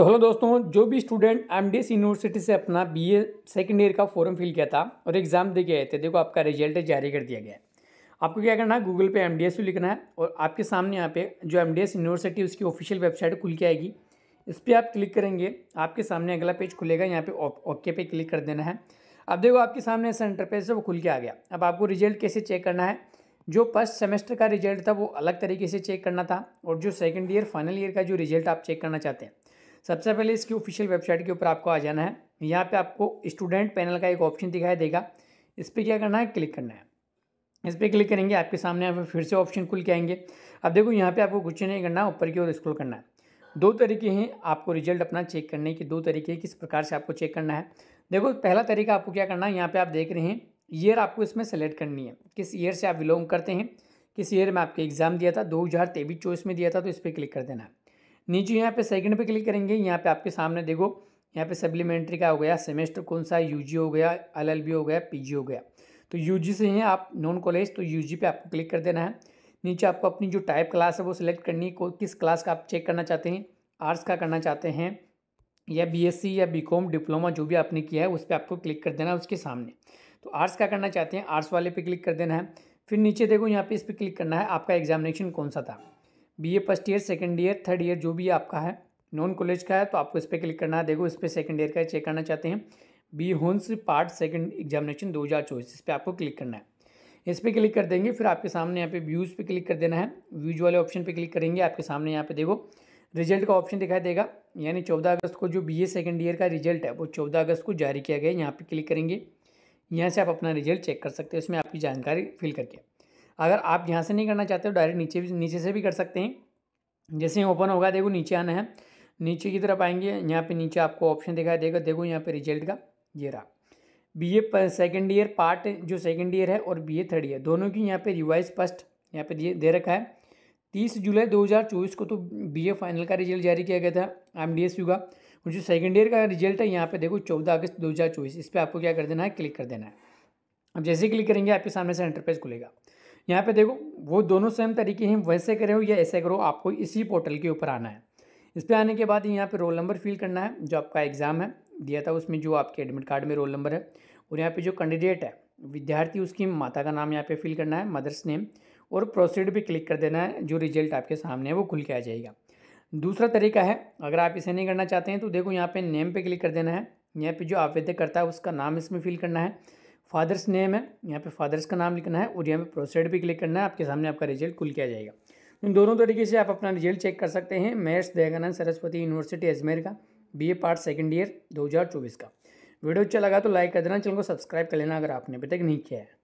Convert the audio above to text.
तो हेलो दोस्तों जो भी student M D S university से अपना बी ए सेकेंड ईयर का फॉर्म फिल किया था और एग्ज़ाम दे के आए थे देखो आपका रिजल्ट जारी कर दिया गया है आपको क्या करना है गूगल पे एम डी एस लिखना है और आपके सामने यहाँ पे जो एम डी एस यूनिवर्सिटी उसकी ऑफिशियल वेबसाइट खुल के आएगी इस पर आप क्लिक करेंगे आपके सामने अगला पेज खुलेगा यहाँ पे ओके पे क्लिक कर देना है अब देखो आपके सामने ऐसा इंटरपेज है वो खुल के आ गया अब आपको रिजल्ट कैसे चेक करना है जो फर्स्ट सेमेस्टर का रिजल्ट था वो अलग तरीके से चेक करना था और जो सेकेंड ईयर फाइनल ईयर का जो रिजल्ट आप चेक करना चाहते हैं सबसे पहले इसकी ऑफिशियल वेबसाइट के ऊपर आपको आ जाना है यहाँ पे आपको स्टूडेंट पैनल का एक ऑप्शन दिखाई देगा इस पर क्या करना है क्लिक करना है इस पर क्लिक करेंगे आपके सामने यहाँ पर फिर से ऑप्शन खुल के आएंगे अब देखो यहाँ पे आपको कुछ नहीं करना ऊपर की ओर स्क्रॉल करना है दो तरीके हैं आपको रिजल्ट अपना चेक करने के दो तरीके हैं किस प्रकार से आपको चेक करना है देखो पहला तरीका आपको क्या करना है यहाँ पर आप देख रहे हैं ईयर आपको इसमें सेलेक्ट करनी है किस ईयर से आप बिलोंग करते हैं किस ईयर में आपके एग्ज़ाम दिया था दो हज़ार चौबीस में दिया था तो इस पर क्लिक कर देना है नीचे यहाँ पे सेकंड पे क्लिक करेंगे यहाँ पे आपके सामने देखो यहाँ पे सप्लीमेंट्री का हो गया सेमेस्टर कौन सा यूजी हो गया एलएलबी हो गया पीजी हो गया तो यूजी से हैं आप नॉन कॉलेज तो यूजी पे आपको क्लिक कर देना है नीचे आपको अपनी जो टाइप क्लास है वो सिलेक्ट करनी है किस क्लास का आप चेक करना चाहते हैं आर्ट्स का करना चाहते हैं या बी या बी डिप्लोमा जो भी आपने किया है उस पर आपको क्लिक कर देना है उसके सामने तो आर्ट्स का करना चाहते हैं आर्ट्स वाले पे क्लिक कर देना है फिर नीचे देखो यहाँ पे इस पर क्लिक करना है आपका एग्जामिनेशन कौन सा था B A first year second year third year जो भी आपका है नॉन कॉलेज का है तो आपको इस पर क्लिक करना है देखो इस पर सेकेंड ईयर का चेक करना चाहते हैं B honours part second examination दो हज़ार चौबीस इस पर आपको क्लिक करना है इस पर क्लिक कर देंगे फिर आपके सामने यहाँ पे व्यूज़ पे क्लिक कर देना है व्यूज वाले ऑप्शन पे क्लिक करेंगे आपके सामने यहाँ पे देखो रिजल्ट का ऑप्शन दिखाई देगा यानी चौदह अगस्त को जो बी ए सेकेंड ईयर का रिजल्ट है वो चौदह अगस्त को जारी किया गया है यहाँ पर क्लिक करेंगे यहाँ से आप अपना रिजल्ट चेक कर सकते हैं इसमें आपकी जानकारी फिल करके अगर आप यहाँ से नहीं करना चाहते हो डायरेक्ट नीचे भी नीचे से भी कर सकते हैं जैसे ही ओपन होगा देखो नीचे आना है नीचे की तरफ आएंगे यहाँ पे नीचे आपको ऑप्शन दिखाई देगा देखो यहाँ पे रिजल्ट का ये रहा B A second year part जो सेकेंड ईयर है और बी ए थर्ड ईयर दोनों की यहाँ पे रिवाइज फर्स्ट यहाँ पे दे, रखा है तीस जुलाई 2024 को तो बीए फाइनल का रिजल्ट जारी किया गया था एम डी एस यू का और जो सेकेंड ईयर का रिजल्ट है यहाँ पे देखो चौदह अगस्त चौबीस इस पर आपको क्या कर देना है क्लिक कर देना है अब जैसे क्लिक करेंगे आपके सामने से इंटरपेज खुलेगा यहाँ पे देखो वो दोनों सेम तरीके हैं वैसे करे हो या ऐसे करो आपको इसी पोर्टल के ऊपर आना है इस पर आने के बाद यहाँ पर रोल नंबर फिल करना है जो आपका एग्ज़ाम है दिया था उसमें जो आपके एडमिट कार्ड में रोल नंबर है और यहाँ पर जो कैंडिडेट है विद्यार्थी उसकी माता का नाम यहाँ पर फिल करना है मदर्स नेम और प्रोसीड भी क्लिक कर देना है जो रिजल्ट आपके सामने है वो खुल के आ जाएगा दूसरा तरीका है अगर आप इसे नहीं करना चाहते हैं तो देखो यहाँ पे नेम पे क्लिक कर देना है यहाँ पे जो आवेदक करता है उसका नाम इसमें फिल करना है फादर्स नेम है यहाँ पे फादर्स का नाम लिखना है और यहाँ पे प्रोसेड भी क्लिक करना है आपके सामने आपका रिजल्ट कुल किया जाएगा इन दोनों तरीके से आप अपना रिजल्ट चेक कर सकते हैं मैथ्स दयागानंद सरस्वती यूनिवर्सिटी अजमेर का ए पार्ट सेकेंड ईयर चौबीस का वीडियो अच्छा लगा तो लाइक कर देना चैनल को सब्सक्राइब कर लेना अगर आपने अभी तक नहीं किया है